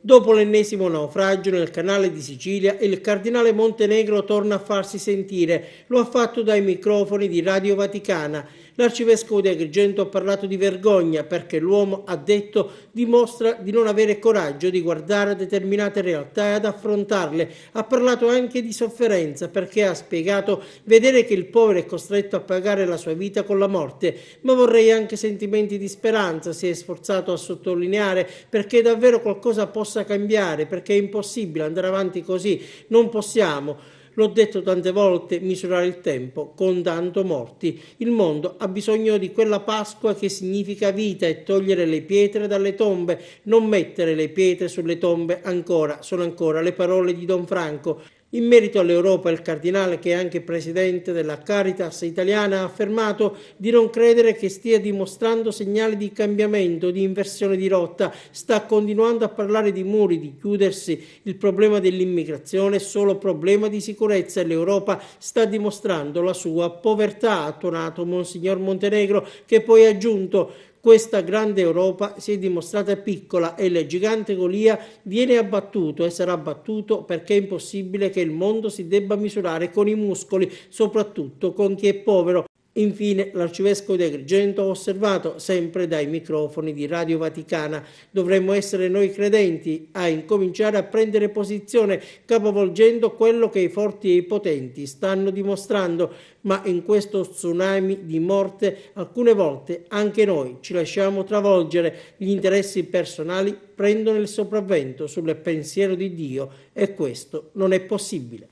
Dopo l'ennesimo naufragio nel canale di Sicilia, il cardinale Montenegro torna a farsi sentire. Lo ha fatto dai microfoni di Radio Vaticana. L'arcivescovo di Agrigento ha parlato di vergogna perché l'uomo, ha detto, dimostra di non avere coraggio di guardare a determinate realtà e ad affrontarle. Ha parlato anche di sofferenza perché ha spiegato vedere che il povero è costretto a pagare la sua vita con la morte, ma vorrei anche sentimenti di speranza, si è sforzato a sottolineare, perché davvero qualcosa possa cambiare, perché è impossibile andare avanti così, non possiamo. L'ho detto tante volte, misurare il tempo contando morti. Il mondo ha bisogno di quella Pasqua che significa vita e togliere le pietre dalle tombe, non mettere le pietre sulle tombe ancora, sono ancora le parole di Don Franco. In merito all'Europa, il cardinale, che è anche presidente della Caritas italiana, ha affermato di non credere che stia dimostrando segnali di cambiamento, di inversione di rotta, sta continuando a parlare di muri, di chiudersi. Il problema dell'immigrazione è solo problema di sicurezza e l'Europa sta dimostrando la sua povertà, ha tonato Monsignor Montenegro, che poi ha aggiunto questa grande Europa si è dimostrata piccola e il gigante Golia viene abbattuto e sarà abbattuto perché è impossibile che il mondo si debba misurare con i muscoli, soprattutto con chi è povero. Infine l'arcivescovo di Agrigento ha osservato sempre dai microfoni di Radio Vaticana dovremmo essere noi credenti a incominciare a prendere posizione capovolgendo quello che i forti e i potenti stanno dimostrando ma in questo tsunami di morte alcune volte anche noi ci lasciamo travolgere gli interessi personali prendono il sopravvento sul pensiero di Dio e questo non è possibile.